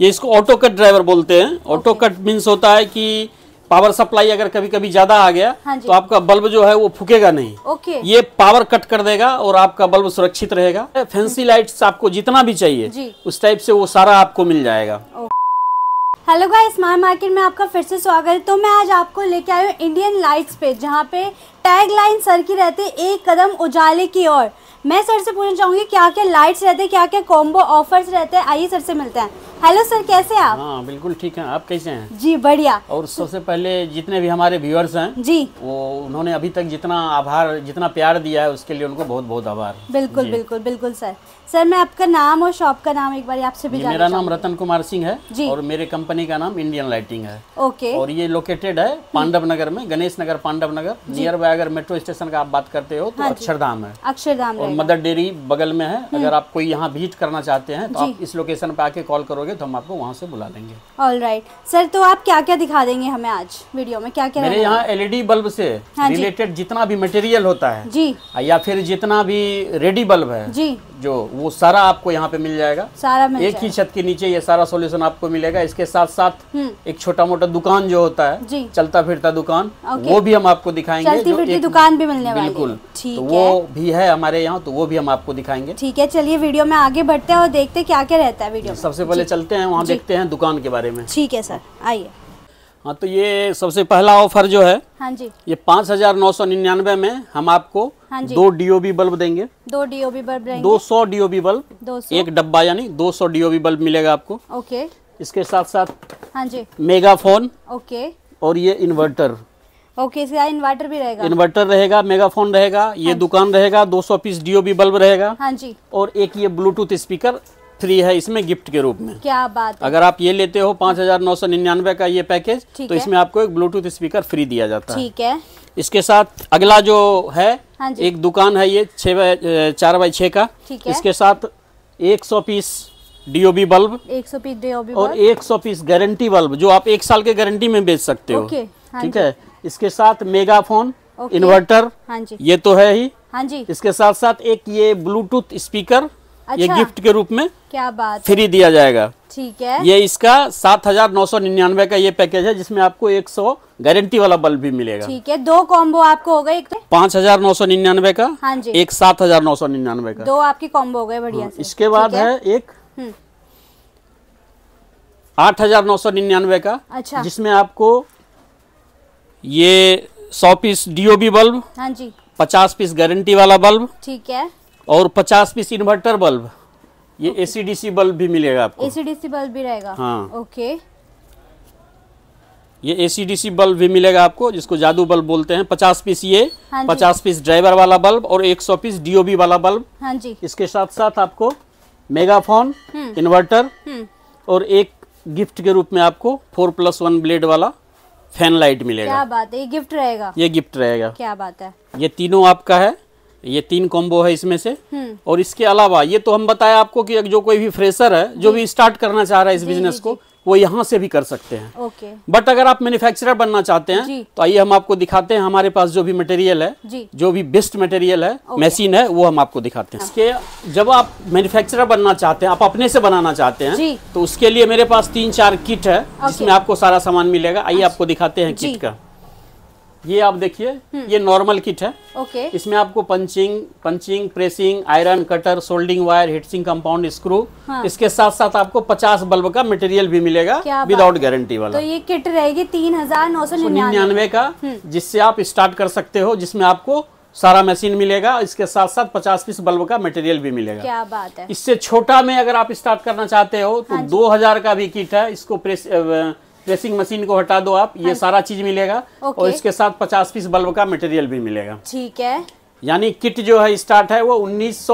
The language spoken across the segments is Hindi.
ये इसको ऑटो कट ड्राइवर बोलते हैं ऑटो कट मीन्स होता है कि पावर सप्लाई अगर कभी कभी ज्यादा आ गया हाँ तो आपका बल्ब जो है वो फूकेगा नहीं ओके ये पावर कट कर देगा और आपका बल्ब सुरक्षित रहेगा फैंसी लाइट्स आपको जितना भी चाहिए उस टाइप से वो सारा आपको मिल जाएगा हेलो गाइस स्मार्ट मार्केट में आपका फिर से स्वागत है तो मैं आज आपको लेके आयु इंडियन लाइट्स पे जहाँ पे टैग लाइन सर की रहती है एक कदम उजाले की ओर मैं सर से पूछना चाहूंगी क्या क्या लाइट्स रहते हैं क्या क्या कॉम्बो ऑफर्स रहते हैं आइए सर से मिलते हैं हेलो सर कैसे हैं आप हाँ बिल्कुल ठीक हैं आप कैसे हैं जी बढ़िया और सबसे पहले जितने भी हमारे व्यूअर्स हैं जी वो उन्होंने अभी तक जितना आभार जितना प्यार दिया है उसके लिए उनको बहुत बहुत आभार बिल्कुल बिल्कुल बिल्कुल सर सर मैं आपका नाम और शॉप का नाम एक बार आपसे भी मेरा नाम रतन कुमार सिंह है जी और मेरे कंपनी का नाम इंडियन लाइटिंग है ओके और ये लोकेटेड है हम्म। पांडव नगर में गणेश नगर पांडव नगर नियर बाय है अगर मेट्रो स्टेशन का आप बात करते हो तो हाँ अक्षरधाम है अक्षरधाम और मदर डेयरी बगल में है हम्म। अगर आप कोई यहाँ विजिट करना चाहते हैं तो आप इस लोकेशन पे आके कॉल करोगे तो हम आपको वहाँ से बुला देंगे ऑल राइट सर तो आप क्या क्या दिखा देंगे हमें आज वीडियो में क्या क्या यहाँ यहाँ एलईडी बल्ब से रिलेटेड हाँ जितना भी मटेरियल होता है जी या फिर जितना भी रेडी बल्ब है जी जो वो सारा आपको यहाँ पे मिल जाएगा सारा मिल एक ही छत के नीचे ये सारा सोल्यूशन आपको मिलेगा इसके साथ साथ हम्म। एक छोटा मोटा दुकान जो होता है चलता फिरता दुकान वो भी हम आपको दिखाएंगे चलती फिरती दुकान भी मिलने बिल्कुल तो वो भी है हमारे यहाँ तो वो भी हम आपको दिखाएंगे ठीक है चलिए वीडियो में आगे बढ़ते हैं और देखते क्या क्या रहता है सबसे पहले चलते हैं वहाँ देखते हैं दुकान के बारे में ठीक है सर आइए हाँ तो ये सबसे पहला ऑफर जो है हाँ जी ये पाँच हजार नौ सौ निन्यानवे में हम आपको हाँ जी। दो डीओबी बल्ब देंगे दो डीओबी बल्ब दो सौ डीओबी बल्ब दो सौ एक डब्बा यानी दो सौ डीओबी बल्ब मिलेगा आपको ओके इसके साथ साथ हाँ जी मेगा फोन ओके और ये इन्वर्टर ओके इसका इन्वर्टर भी रहेगा इन्वर्टर रहेगा मेगाफोन रहेगा ये हाँ दुकान रहेगा 200 पीस डीओबी बल्ब रहेगा हाँ जी और एक ये ब्लूटूथ स्पीकर फ्री है इसमें गिफ्ट के रूप में क्या बात है? अगर आप ये लेते हो पाँच हजार नौ सौ निन्यानवे का ये पैकेज तो इसमें आपको एक ब्लूटूथ स्पीकर फ्री दिया जाता है ठीक है इसके साथ अगला जो है हाँ एक दुकान है ये छः चार बाई छः का इसके साथ एक सौ पीस डीओबी बल्ब एक सौ पीस डीओबी और एक सौ पीस गारंटी बल्ब जो आप एक साल के गारंटी में बेच सकते हो हाँ ठीक है इसके साथ मेगाफोन इन्वर्टर हाँ जी ये तो है ही हाँ जी इसके साथ साथ एक ये ब्लूटूथ स्पीकर अच्छा, ये गिफ्ट के रूप में क्या बात फ्री दिया जाएगा ठीक है ये इसका सात हजार नौ सौ निन्यानवे का ये पैकेज है जिसमें आपको एक सौ गारंटी वाला बल्ब भी मिलेगा ठीक है दो कॉम्बो आपको हो गए एक तो? पाँच हजार नौ सौ निन्यानवे का हाँ जी एक सात हजार नौ सौ निन्यानवे का दो आपके कॉम्बो हो गए बढ़िया हाँ, इसके बाद है एक हम्म। आठ हजार नौ सौ निन्यानवे का अच्छा जिसमें आपको ये सौ पीस डीओबी बल्ब हाँ जी पचास पीस गारंटी वाला बल्ब ठीक है और पचास पीस इन्वर्टर बल्ब ये एसीडीसी बल्ब भी मिलेगा आपको एसीडीसी बल्ब भी रहेगा हाँ ओके ये एसीडीसी बल्ब भी मिलेगा आपको जिसको जादू बल्ब बोलते हैं पचास पीस ये हाँ पचास पीस ड्राइवर वाला बल्ब और एक सौ पीस डीओबी वाला बल्ब हाँ जी इसके साथ साथ आपको मेगाफोन हम्म। इन्वर्टर हम्म। और एक गिफ्ट के रूप में आपको फोर प्लस वन ब्लेड वाला फैन लाइट मिलेगा क्या बात है ये गिफ्ट रहेगा ये गिफ्ट रहेगा क्या बात है ये तीनों आपका है ये तीन कॉम्बो है इसमें से हम्म। और इसके अलावा ये तो हम बताया आपको कि जो कोई भी फ्रेशर है जो भी स्टार्ट करना चाह रहा है इस बिजनेस को वो यहाँ से भी कर सकते हैं ओके बट अगर आप मैन्युफैक्चरर बनना चाहते हैं तो आइए हम आपको दिखाते हैं हमारे पास जो भी मटेरियल है जो भी बेस्ट मटेरियल है मशीन है वो हम आपको दिखाते हैं हाँ। इसके जब आप मैन्युफैक्चरर बनना चाहते हैं आप अपने से बनाना चाहते हैं तो उसके लिए मेरे पास तीन चार किट है जिसमें आपको सारा सामान मिलेगा आइए अच्छा। आपको दिखाते हैं किट का ये आप देखिए हम्म। ये नॉर्मल किट है ओके इसमें आपको punching punching pressing iron cutter soldering wire heatsink compound screw हाँ। इसके साथ साथ आपको 50 बल्ब का मटेरियल भी मिलेगा विदाउट गारंटी वाला तो ये किट रहेगी तीन हजार नौ सौ निन्यानवे का हम्म। जिससे आप स्टार्ट कर सकते हो जिसमें आपको सारा मशीन मिलेगा इसके साथ साथ पचास पीस बल्ब का मटेरियल भी मिलेगा क्या बात है इससे छोटा में अगर आप स्टार्ट करना चाहते हो तो हाँ दो हजार का भी किट है इसको प्रेस प्रेसिंग मशीन को हटा दो आप ये हाँ। सारा चीज मिलेगा और इसके साथ पचास पीस बल्ब का मटेरियल भी मिलेगा ठीक है यानी किट जो है स्टार्ट है वो उन्नीस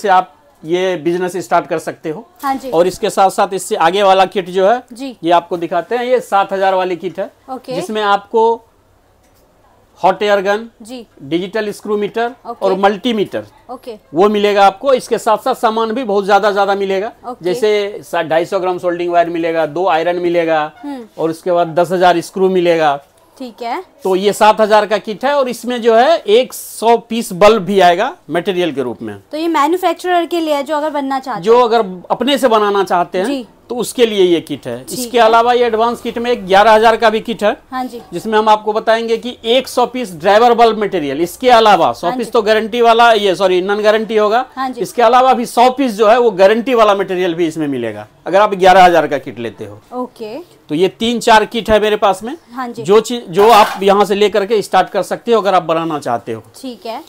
से आप ये बिजनेस स्टार्ट कर सकते हो हाँ जी। और इसके साथ साथ इससे आगे वाला किट जो है जी। ये आपको दिखाते हैं ये सात हजार वाली किट है जिसमें आपको हॉट एयर गन जी डिजिटल स्क्रू मीटर और मल्टीमीटर ओके वो मिलेगा आपको इसके साथ साथ सामान भी बहुत ज्यादा ज्यादा मिलेगा जैसे ढाई सौ ग्राम सोल्डिंग वायर मिलेगा दो आयरन मिलेगा हम्म। और उसके बाद दस हजार स्क्रू मिलेगा ठीक है तो ये सात हजार का किट है और इसमें जो है एक सौ पीस बल्ब भी आएगा मटेरियल के रूप में तो ये मैन्युफैक्चरर के लिए जो अगर बनना चाहते जो अगर अपने से बनाना चाहते हैं तो उसके लिए ये किट है इसके है। अलावा ये एडवांस किट में ग्यारह हजार का भी किट है हाँ जी जिसमें हम आपको बताएंगे कि एक सौ पीस ड्राइवर बल्ब मटेरियल इसके अलावा सौ हाँ पीस तो गारंटी वाला ये सॉरी नॉन गारंटी होगा हाँ जी। इसके अलावा भी सौ पीस जो है वो गारंटी वाला मटेरियल भी इसमें मिलेगा अगर आप ग्यारह हजार का किट लेते हो ओके तो ये तीन चार किट है मेरे पास में हाँ जो चीज जो आप यहाँ से लेकर के स्टार्ट कर सकते हो अगर आप बनाना चाहते हो ठीक है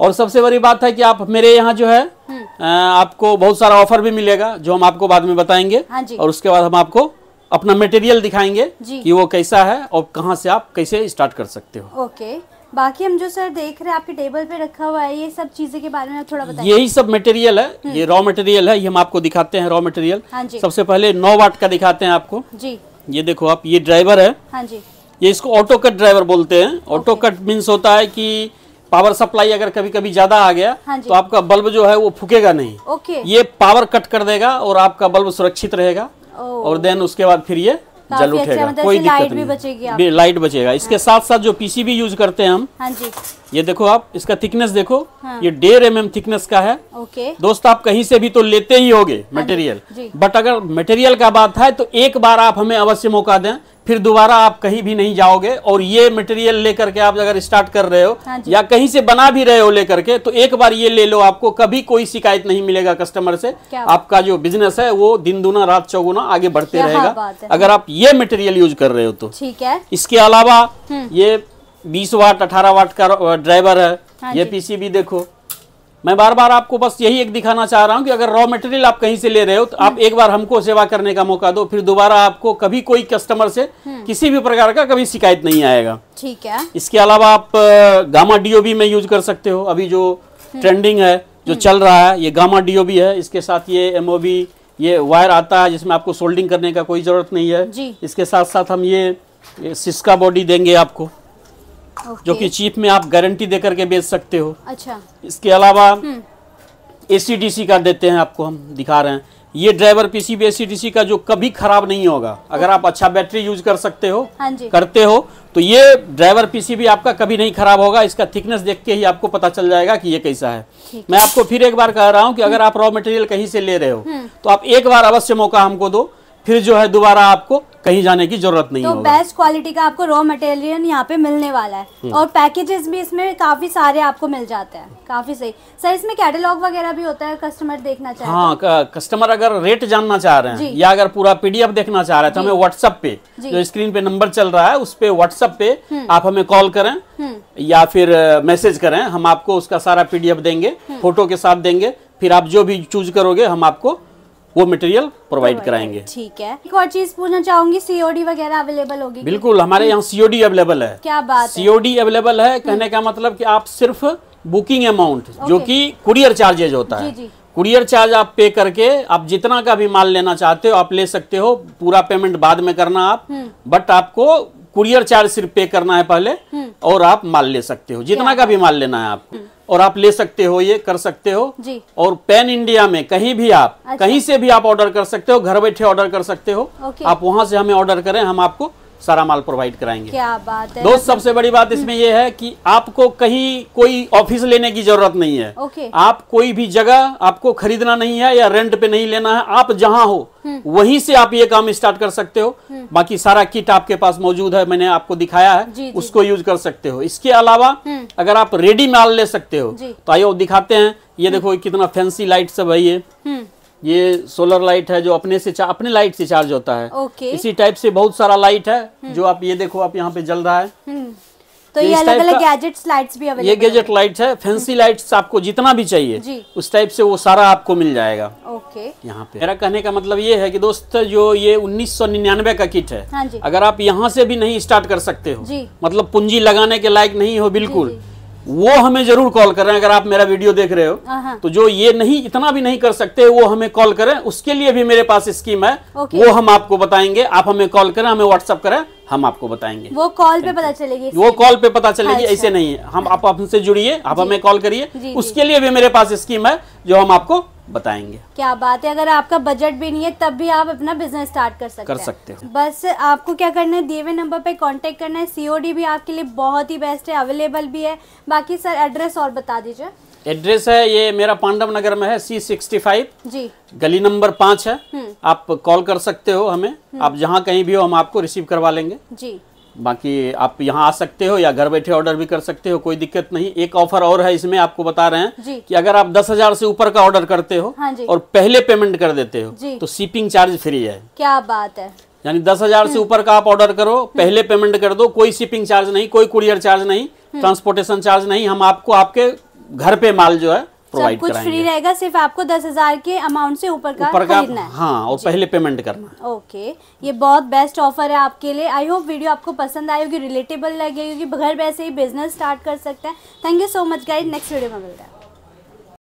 और सबसे बड़ी बात है कि आप मेरे यहाँ जो है हम्म। आपको बहुत सारा ऑफर भी मिलेगा जो हम आपको बाद में बताएंगे हाँ और उसके बाद हम आपको अपना मटेरियल दिखाएंगे कि वो कैसा है और कहाँ से आप कैसे स्टार्ट कर सकते हो ओके बाकी हम जो सर देख रहे हैं आपके टेबल पे रखा हुआ है ये सब चीजें के बारे में थोड़ा बताइए यही सब मटेरियल है हम्म। ये रॉ मटेरियल है ये हम आपको दिखाते हैं रॉ मटेरियल हाँ सबसे पहले नौ वाट का दिखाते हैं आपको जी ये देखो आप ये ड्राइवर है हाँ जी ये इसको ऑटो कट ड्राइवर बोलते हैं ऑटो कट मीन्स होता है की पावर सप्लाई अगर कभी कभी ज्यादा आ गया हाँ तो आपका बल्ब जो है वो फूकेगा नहीं ओके ये पावर कट कर देगा और आपका बल्ब सुरक्षित रहेगा और देन उसके बाद फिर ये जल अच्छा, उठेगा अच्छा, कोई दिक्कत नहीं बचेगी लाइट बचेगा इसके हाँ। साथ साथ जो पीसीबी यूज करते हैं हम हाँ जी ये देखो आप इसका थिकनेस देखो हाँ। ये डेढ़ एम mm थिकनेस का है ओके दोस्त आप कहीं से भी तो लेते ही होगे मटेरियल हाँ बट अगर मटेरियल का बात है तो एक बार आप हमें अवश्य मौका दें फिर दोबारा आप कहीं भी नहीं जाओगे और ये मटेरियल लेकर के आप अगर स्टार्ट कर रहे हो हाँ या कहीं से बना भी रहे हो लेकर के तो एक बार ये ले लो आपको कभी कोई शिकायत नहीं मिलेगा कस्टमर से आपका जो बिजनेस है वो दिन दुना रात चौगुना आगे बढ़ते रहेगा अगर आप ये मटेरियल यूज कर रहे हो तो ठीक है इसके अलावा हम्म। ये बीस वाट अठारह वाट का ड्राइवर है हाँ ये पीसीबी देखो मैं बार बार आपको बस यही एक दिखाना चाह रहा हूँ कि अगर रॉ मटेरियल आप कहीं से ले रहे हो तो आप एक बार हमको सेवा करने का मौका दो फिर दोबारा आपको कभी कोई कस्टमर से हम्म। किसी भी प्रकार का कभी शिकायत नहीं आएगा ठीक है इसके अलावा आप गामा डीओबी में यूज कर सकते हो अभी जो ट्रेंडिंग हम्म। है जो हम्म। चल रहा है ये गामा डीओबी है इसके साथ ये एमओबी ये वायर आता है जिसमें आपको सोल्डिंग करने का कोई जरूरत नहीं है इसके साथ साथ हम ये सिस्का बॉडी देंगे आपको जो कि चीप में आप गारंटी दे करके बेच सकते हो अच्छा इसके अलावा एसीडीसी हम्म। का देते हैं आपको हम दिखा रहे हैं ये ड्राइवर पीसीबी एसीडीसी का जो कभी खराब नहीं होगा अगर आप अच्छा बैटरी यूज कर सकते हो हाँ करते हो तो ये ड्राइवर पीसीबी आपका कभी नहीं खराब होगा इसका थिकनेस देख के ही आपको पता चल जाएगा कि ये कैसा है मैं आपको फिर एक बार कह रहा हूँ कि अगर हम्म। आप रॉ मटेरियल कहीं से ले रहे हो हम्म। तो आप एक बार अवश्य मौका हमको दो फिर जो है दोबारा आपको कहीं जाने की जरूरत नहीं तो बेस्ट क्वालिटी का आपको रॉ मटेरियल यहाँ पे मिलने वाला है हम्म। और पैकेजेस भी इसमें काफी सारे आपको मिल जाते हैं काफी सही सर इसमें कैटलॉग वगैरह भी होता है कस्टमर देखना चाहते हाँ तो? कस्टमर अगर रेट जानना चाह रहे हैं या अगर पूरा पीडीएफ देखना चाह रहे हैं तो हमें व्हाट्सएप पे जो स्क्रीन पे नंबर चल रहा है उस पे व्हाट्सएप पे हम्म। आप हमें कॉल करें हम्म। या फिर मैसेज करें हम आपको उसका सारा पीडीएफ देंगे फोटो के साथ देंगे फिर आप जो भी चूज करोगे हम आपको वो मटेरियल प्रोवाइड कराएंगे ठीक है एक और चीज पूछना चाहूंगी सीओडी वगैरह अवेलेबल होगी बिल्कुल हमारे यहाँ सीओडी अवेलेबल है क्या बात सीओडी अवेलेबल है कहने का मतलब कि आप सिर्फ बुकिंग अमाउंट जो कि कुरियर चार्जेज होता है कुरियर चार्ज आप पे करके आप जितना का भी माल लेना चाहते हो आप ले सकते हो पूरा पेमेंट बाद में करना आप बट हम्म। आपको कुरियर चार्ज सिर्फ पे करना है पहले हम्म। और आप माल ले सकते हो जितना का भी माल लेना है आपको हम्म। और आप ले सकते हो ये कर सकते हो जी। और पैन इंडिया में कहीं भी आप अच्छा। कहीं से भी आप ऑर्डर कर सकते हो घर बैठे ऑर्डर कर सकते हो आप वहां से हमें ऑर्डर करें हम आपको सारा माल प्रोवाइड कराएंगे क्या बात है दोस्त सबसे बड़ी बात इसमें हम्म। यह है कि आपको कहीं कोई ऑफिस लेने की जरूरत नहीं है ओके आप कोई भी जगह आपको खरीदना नहीं है या रेंट पे नहीं लेना है आप जहां हो हम्म। वहीं से आप ये काम स्टार्ट कर सकते हो हम्म। बाकी सारा किट आपके पास मौजूद है मैंने आपको दिखाया है जी, उसको जी, यूज कर सकते हो इसके अलावा अगर आप रेडी माल ले सकते हो तो आइए दिखाते हैं ये देखो कितना फैंसी लाइट सब है ये ये सोलर लाइट है जो अपने से अपने लाइट से चार्ज होता है okay. इसी टाइप से बहुत सारा लाइट है हम्म। जो आप ये देखो आप यहाँ पे जल रहा है हम्म। तो ये अलग अलग गैजेट्स लाइट्स भी अवेलेबल ये गैजेट लाइट है फैंसी लाइट्स हम्म। आपको जितना भी चाहिए जी। उस टाइप से वो सारा आपको मिल जाएगा ओके यहाँ पे मेरा कहने का मतलब ये है कि दोस्त जो ये 1999 का किट है हाँ जी। अगर आप यहाँ से भी नहीं स्टार्ट कर सकते हो जी। मतलब पूंजी लगाने के लायक नहीं हो बिल्कुल जी, जी। वो हमें जरूर कॉल करें अगर आप मेरा वीडियो देख रहे हो हाँ। तो जो ये नहीं इतना भी नहीं कर सकते वो हमें कॉल करें उसके लिए भी मेरे पास स्कीम है वो हम आपको बताएंगे आप हमें कॉल करें हमें व्हाट्सअप करें हम आपको बताएंगे वो कॉल पे पता चलेगी वो कॉल पे पता चलेगी अच्छा। ऐसे नहीं है हम आप हाँ। हमसे जुड़िए आप हमें कॉल करिए उसके लिए भी मेरे पास स्कीम है जो हम आपको बताएंगे क्या बात है अगर आपका बजट भी नहीं है तब भी आप अपना बिजनेस स्टार्ट कर सकते कर सकते हो बस आपको क्या करना है दिए हुए नंबर पे कांटेक्ट करना है सीओडी भी आपके लिए बहुत ही बेस्ट है अवेलेबल भी है बाकी सर एड्रेस और बता दीजिए एड्रेस है ये मेरा पांडव नगर में है सी सिक्सटी फाइव जी गली नंबर पाँच है हम्म। आप कॉल कर सकते हो हमें हम्म। आप जहाँ कहीं भी हो हम आपको रिसीव करवा लेंगे जी बाकी आप यहाँ आ सकते हो या घर बैठे ऑर्डर भी कर सकते हो कोई दिक्कत नहीं एक ऑफर और है इसमें आपको बता रहे हैं कि अगर आप दस हजार से ऊपर का ऑर्डर करते हो हाँ और पहले पेमेंट कर देते हो तो शिपिंग चार्ज फ्री है क्या बात है यानी दस हजार से हम्म। ऊपर का आप ऑर्डर करो हम्म। पहले पेमेंट कर दो कोई शिपिंग चार्ज नहीं कोई कुरियर चार्ज नहीं ट्रांसपोर्टेशन हम्म। चार्ज नहीं हम आपको आपके घर पे माल जो है प्रोवाइड कुछ फ्री रहेगा सिर्फ आपको दस हजार के अमाउंट से ऊपर का ऊपर का खरीदना है हाँ और पहले पेमेंट करना ओके ये बहुत बेस्ट ऑफर है आपके लिए आई होप वीडियो आपको पसंद आई होगी रिलेटेबल लगे क्योंकि घर बैसे ही बिजनेस स्टार्ट कर सकते हैं thank you so much guide next video में मिलता है